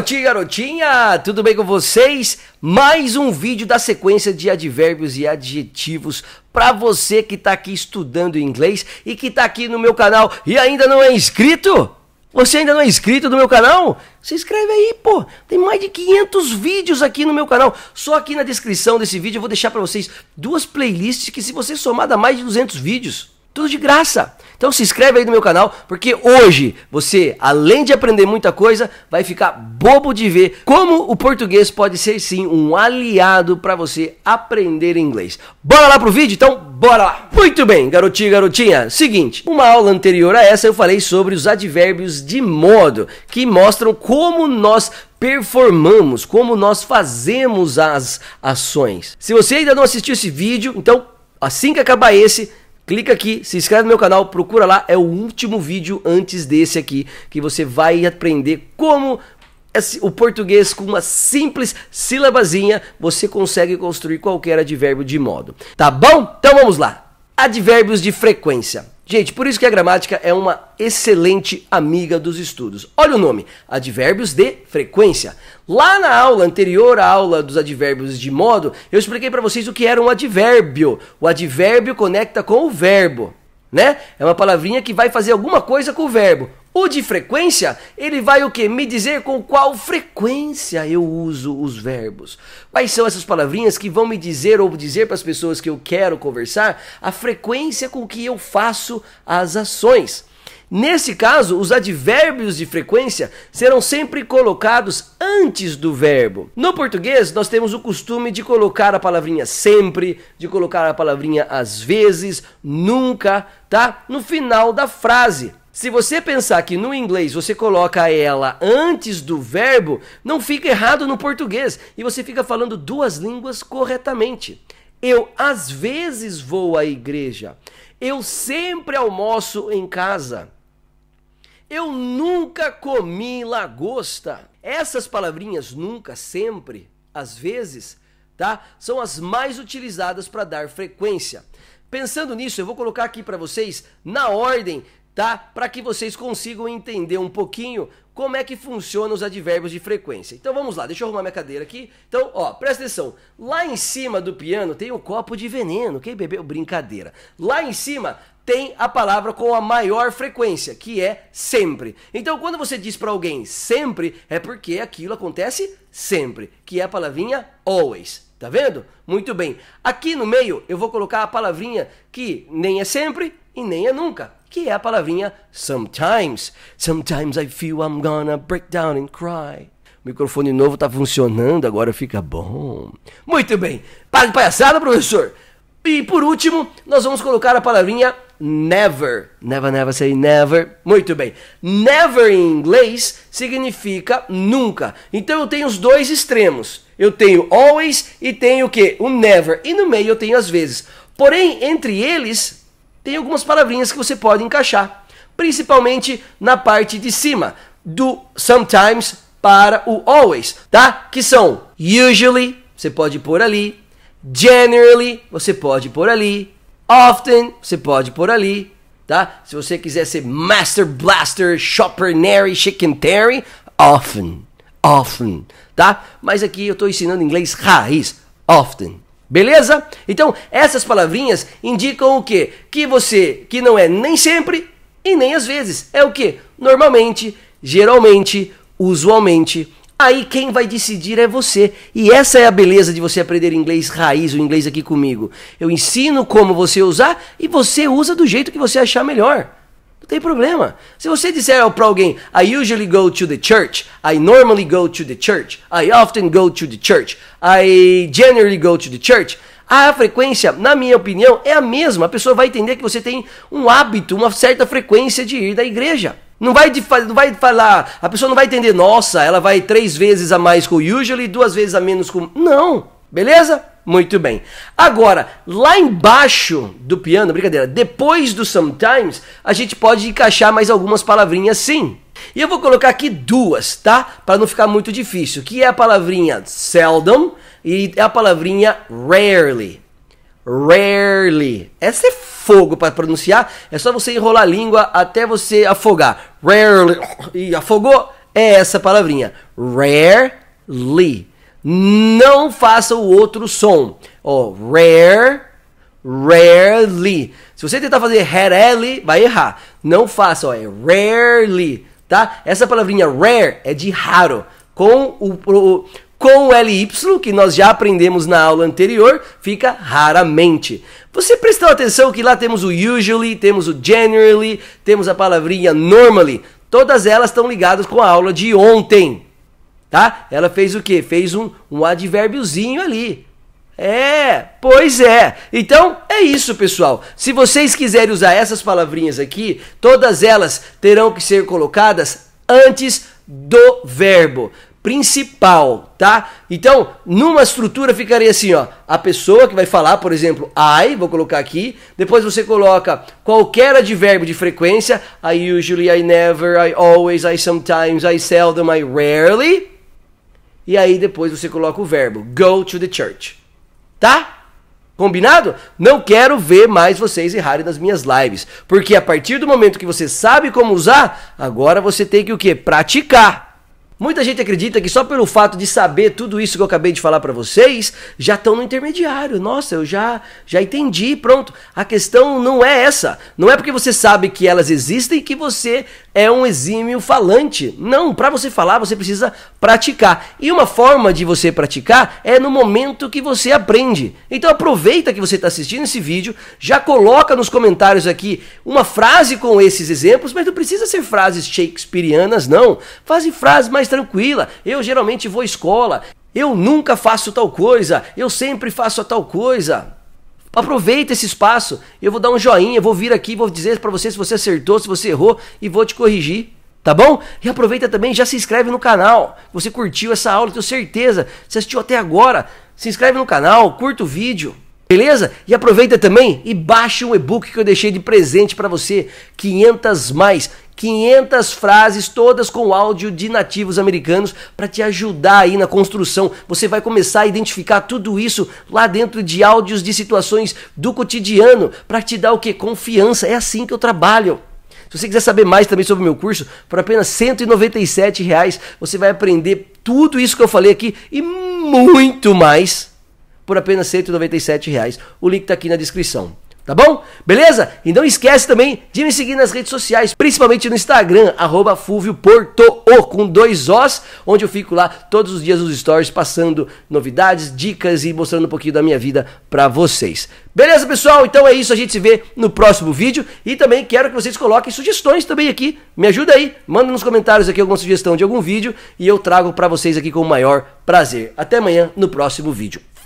garotinho, garotinha, tudo bem com vocês? Mais um vídeo da sequência de advérbios e adjetivos para você que está aqui estudando inglês e que está aqui no meu canal e ainda não é inscrito? Você ainda não é inscrito no meu canal? Se inscreve aí, pô. Tem mais de 500 vídeos aqui no meu canal. Só aqui na descrição desse vídeo eu vou deixar para vocês duas playlists que se você somar dá mais de 200 vídeos. Tudo de graça. Então se inscreve aí no meu canal, porque hoje você, além de aprender muita coisa, vai ficar bobo de ver como o português pode ser sim um aliado para você aprender inglês. Bora lá pro vídeo? Então bora lá! Muito bem, garotinho e garotinha. Seguinte, uma aula anterior a essa eu falei sobre os advérbios de modo, que mostram como nós performamos, como nós fazemos as ações. Se você ainda não assistiu esse vídeo, então assim que acabar esse, Clica aqui, se inscreve no meu canal, procura lá, é o último vídeo antes desse aqui que você vai aprender como o português com uma simples sílabazinha você consegue construir qualquer advérbio de modo. Tá bom? Então vamos lá. Advérbios de frequência. Gente, por isso que a gramática é uma excelente amiga dos estudos. Olha o nome: advérbios de frequência. Lá na aula anterior, a aula dos advérbios de modo, eu expliquei para vocês o que era um advérbio. O advérbio conecta com o verbo, né? É uma palavrinha que vai fazer alguma coisa com o verbo. O de frequência, ele vai o que? Me dizer com qual frequência eu uso os verbos. Quais são essas palavrinhas que vão me dizer ou dizer para as pessoas que eu quero conversar a frequência com que eu faço as ações. Nesse caso, os advérbios de frequência serão sempre colocados antes do verbo. No português, nós temos o costume de colocar a palavrinha sempre, de colocar a palavrinha às vezes, nunca, tá? No final da frase. Se você pensar que no inglês você coloca ela antes do verbo, não fica errado no português e você fica falando duas línguas corretamente. Eu às vezes vou à igreja. Eu sempre almoço em casa. Eu nunca comi lagosta. Essas palavrinhas nunca, sempre, às vezes, tá? São as mais utilizadas para dar frequência. Pensando nisso, eu vou colocar aqui para vocês na ordem tá? Para que vocês consigam entender um pouquinho como é que funcionam os advérbios de frequência. Então vamos lá, deixa eu arrumar minha cadeira aqui. Então, ó, presta atenção. Lá em cima do piano tem o copo de veneno. Quem bebeu? Brincadeira. Lá em cima tem a palavra com a maior frequência, que é sempre. Então, quando você diz para alguém sempre, é porque aquilo acontece sempre, que é a palavrinha always. Tá vendo? Muito bem. Aqui no meio eu vou colocar a palavrinha que nem é sempre e nem é nunca que é a palavrinha sometimes. Sometimes I feel I'm gonna break down and cry. O microfone novo está funcionando, agora fica bom. Muito bem. Para de palhaçada, professor. E por último, nós vamos colocar a palavrinha never. Never, never, say never. Muito bem. Never em inglês significa nunca. Então eu tenho os dois extremos. Eu tenho always e tenho o que? O never. E no meio eu tenho às vezes. Porém, entre eles tem algumas palavrinhas que você pode encaixar, principalmente na parte de cima, do sometimes para o always, tá? Que são usually, você pode pôr ali, generally, você pode pôr ali, often, você pode pôr ali, tá? Se você quiser ser master blaster, shopper nary, chicken terry, often, often, tá? Mas aqui eu estou ensinando inglês raiz, often. Beleza? Então, essas palavrinhas indicam o quê? Que você, que não é nem sempre e nem às vezes. É o que? Normalmente, geralmente, usualmente. Aí quem vai decidir é você. E essa é a beleza de você aprender inglês raiz, o inglês aqui comigo. Eu ensino como você usar e você usa do jeito que você achar melhor. Não tem problema. Se você disser para alguém, I usually go to the church, I normally go to the church, I often go to the church, I generally go to the church, a frequência, na minha opinião, é a mesma. A pessoa vai entender que você tem um hábito, uma certa frequência de ir da igreja. Não vai, não vai falar, a pessoa não vai entender, nossa, ela vai três vezes a mais com usually, duas vezes a menos com. Não, beleza? Muito bem. Agora, lá embaixo do piano, brincadeira, depois do sometimes, a gente pode encaixar mais algumas palavrinhas sim. E eu vou colocar aqui duas, tá? Para não ficar muito difícil, que é a palavrinha seldom e é a palavrinha rarely. Rarely. Essa é fogo para pronunciar. É só você enrolar a língua até você afogar. Rarely. E afogou? É essa palavrinha. Rarely. Não faça o outro som. Ó, oh, rare, rarely. Se você tentar fazer rarely, vai errar. Não faça, ó, é rarely, tá? Essa palavrinha rare é de raro. Com o, o com o LY, que nós já aprendemos na aula anterior, fica raramente. Você prestou atenção que lá temos o usually, temos o generally, temos a palavrinha normally. Todas elas estão ligadas com a aula de ontem tá? Ela fez o quê? Fez um, um advérbiozinho ali. É, pois é. Então é isso, pessoal. Se vocês quiserem usar essas palavrinhas aqui, todas elas terão que ser colocadas antes do verbo principal, tá? Então, numa estrutura ficaria assim, ó, a pessoa que vai falar, por exemplo, I, vou colocar aqui, depois você coloca qualquer advérbio de frequência, I usually, I never, I always, I sometimes, I seldom, I rarely, e aí depois você coloca o verbo go to the church. Tá? Combinado? Não quero ver mais vocês errarem nas minhas lives, porque a partir do momento que você sabe como usar, agora você tem que o quê? Praticar. Muita gente acredita que só pelo fato de saber tudo isso que eu acabei de falar para vocês, já estão no intermediário. Nossa, eu já já entendi, pronto. A questão não é essa. Não é porque você sabe que elas existem que você é um exímio falante. Não, para você falar, você precisa praticar. E uma forma de você praticar é no momento que você aprende. Então aproveita que você está assistindo esse vídeo, já coloca nos comentários aqui uma frase com esses exemplos, mas não precisa ser frases shakespearianas, não. Faz frases mais tranquila. Eu geralmente vou à escola. Eu nunca faço tal coisa. Eu sempre faço a tal coisa. Aproveita esse espaço. Eu vou dar um joinha, vou vir aqui, vou dizer para você se você acertou, se você errou e vou te corrigir. Tá bom? E aproveita também, já se inscreve no canal. Você curtiu essa aula, tenho certeza. Você assistiu até agora. Se inscreve no canal, curta o vídeo. Beleza? E aproveita também e baixa o e-book que eu deixei de presente para você, 500 mais, 500 frases, todas com áudio de nativos americanos, para te ajudar aí na construção. Você vai começar a identificar tudo isso lá dentro de áudios de situações do cotidiano, para te dar o que? Confiança. É assim que eu trabalho. Se você quiser saber mais também sobre o meu curso, por apenas R$ reais, você vai aprender tudo isso que eu falei aqui e muito mais por apenas R$ Reais. O link está aqui na descrição tá bom? Beleza? E não esquece também de me seguir nas redes sociais, principalmente no Instagram, arroba com dois Os, onde eu fico lá todos os dias nos stories, passando novidades, dicas e mostrando um pouquinho da minha vida para vocês. Beleza, pessoal? Então é isso, a gente se vê no próximo vídeo e também quero que vocês coloquem sugestões também aqui, me ajuda aí, manda nos comentários aqui alguma sugestão de algum vídeo e eu trago para vocês aqui com o maior prazer. Até amanhã no próximo vídeo.